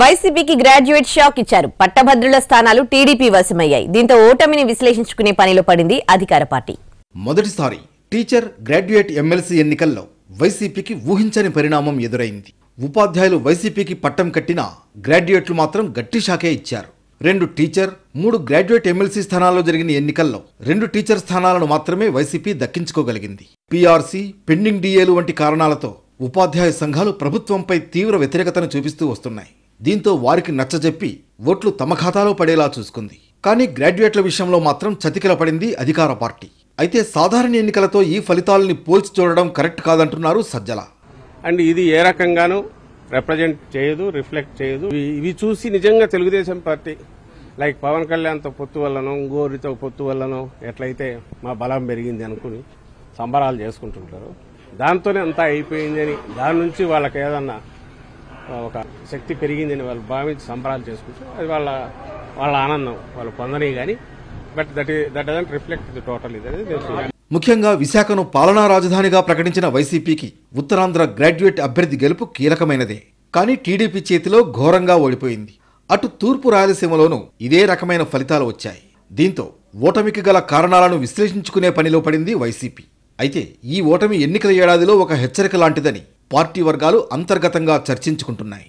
వైసీపీకి graduate shock ఇచ్చారు పట్టభద్రుల స్థానాలు టీడీపీ వశమయ్యాయి దీంతో ఓటమిని విశ్లేషించుకునే పనిలో పడింది అధికార పార్టీ మొదటిసారి టీచర్ గ్రాడ్యుయేట్ ఎమ్మెల్సీ ఎన్నికల్లో వైసీపీకి ఊహించని పరిణామం ఎదురైంది ఉపాధ్యాయులు వైసీపీకి పట్టం కట్టినా గ్రాడ్యుయేట్లు మాత్రం గట్టి షాకే ఇచ్చారు రెండు టీచర్ మూడు గ్రాడ్యుయేట్ ఎమ్మెల్సీ స్థానాల్లో జరిగిన ఎన్నికల్లో రెండు టీచర్ స్థానాలను మాత్రమే వైసీపీ దక్కించుకోగలిగింది పీఆర్సీ పెండింగ్ డీఏలు వంటి కారణాలతో ఉపాధ్యాయ సంఘాలు ప్రభుత్వంపై తీవ్ర వ్యతిరేకతను చూపిస్తూ వస్తున్నాయి దీంతో వారికి నచ్చజెప్పి ఓట్లు తమ ఖాతాలో పడేలా చూసుకుంది కానీ గ్రాడ్యుయేట్ల విషయంలో మాత్రం చతికిల పడింది అధికార పార్టీ అయితే సాధారణ ఎన్నికలతో ఈ ఫలితాలని పోల్చి చూడడం కరెక్ట్ కాదంటున్నారు సజ్జల అండ్ ఇది ఏ రకంగానూ రిప్రజెంట్ చేయదు రిఫ్లెక్ట్ చేయదు ఇవి చూసి నిజంగా తెలుగుదేశం పార్టీ లైక్ పవన్ కళ్యాణ్తో పొత్తు వల్లనో ఇంకోరితో పొత్తు వల్లనో ఎట్లయితే మా బలం పెరిగింది అనుకుని సంబరాలు చేసుకుంటుంటారు దాంతోనే అంతా అయిపోయిందని దాని నుంచి వాళ్ళకి ఏదన్నా ఒక శక్తి పెరిగిందని వాళ్ళు భావించి సంబరాలు చేసుకుంటే అది వాళ్ళ వాళ్ళ ఆనందం వాళ్ళు పొందనే కానీ but that that doesn't reflect the total ఇది ముఖ్యంగా విశాఖను పాలనా రాజధానిగా ప్రకటించిన వైసీపీకి ఉత్తరాంధ్ర గ్రాడ్యుయేట్ అభ్యర్థి గెలుపు కీలకమైనదే కానీ టీడీపీ చేతిలో ఘోరంగా ఓడిపోయింది అటు తూర్పు రాయలసీమలోనూ ఇదే రకమైన ఫలితాలు వచ్చాయి దీంతో ఓటమికి గల కారణాలను విశ్లేషించుకునే పనిలో పడింది వైసీపీ అయితే ఈ ఓటమి ఎన్నికల ఏడాదిలో ఒక హెచ్చరిక లాంటిదని పార్టీ వర్గాలు అంతర్గతంగా చర్చించుకుంటున్నాయి